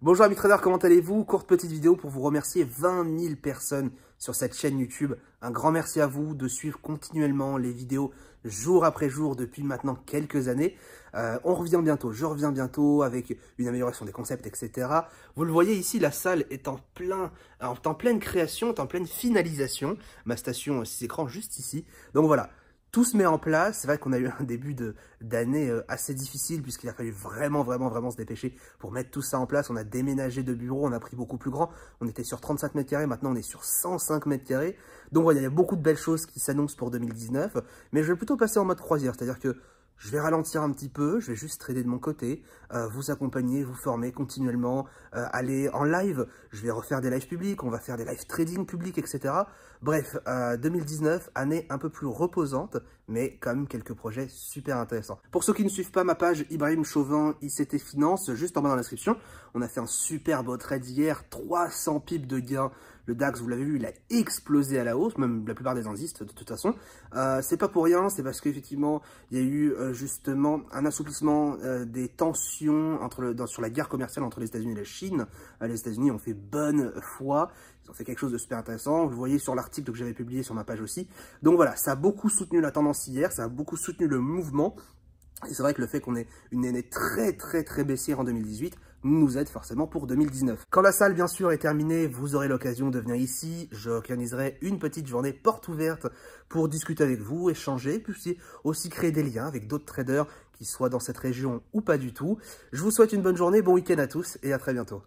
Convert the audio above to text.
Bonjour amis traders, comment allez-vous Courte petite vidéo pour vous remercier 20 000 personnes sur cette chaîne YouTube. Un grand merci à vous de suivre continuellement les vidéos jour après jour depuis maintenant quelques années. Euh, on revient bientôt, je reviens bientôt avec une amélioration des concepts, etc. Vous le voyez ici, la salle est en, plein, en pleine création, est en pleine finalisation. Ma station 6 euh, écrans juste ici. Donc voilà, tout se met en place. C'est vrai qu'on a eu un début d'année euh, assez difficile puisqu'il a fallu vraiment, vraiment, vraiment se dépêcher pour mettre tout ça en place. On a déménagé de bureau, on a pris beaucoup plus grand. On était sur 35 mètres carrés, maintenant on est sur 105 mètres carrés. Donc voilà, il y a beaucoup de belles choses qui s'annoncent pour 2019. Mais je vais plutôt passer en mode croisière, c'est-à-dire que je vais ralentir un petit peu, je vais juste trader de mon côté, euh, vous accompagner, vous former continuellement, euh, aller en live, je vais refaire des lives publics, on va faire des lives trading publics, etc. Bref, 2019, euh, année un peu plus reposante, mais quand même quelques projets super intéressants. Pour ceux qui ne suivent pas ma page Ibrahim Chauvin ICT Finance, juste en bas dans la description, on a fait un super beau trade hier, 300 pips de gains le DAX, vous l'avez vu, il a explosé à la hausse, même la plupart des indices de toute façon. Euh, c'est pas pour rien, c'est parce qu'effectivement, il y a eu euh, justement un assouplissement euh, des tensions entre sur la guerre commerciale entre les États-Unis et la Chine. les États-Unis ont fait bonne foi, ils ont fait quelque chose de super intéressant. Vous le voyez sur l'article que j'avais publié sur ma page aussi. Donc voilà, ça a beaucoup soutenu la tendance hier, ça a beaucoup soutenu le mouvement c'est vrai que le fait qu'on ait une année très très très baissière en 2018 nous aide forcément pour 2019. Quand la salle bien sûr est terminée, vous aurez l'occasion de venir ici. J'organiserai une petite journée porte ouverte pour discuter avec vous, échanger, puis aussi créer des liens avec d'autres traders qui soient dans cette région ou pas du tout. Je vous souhaite une bonne journée, bon week-end à tous et à très bientôt.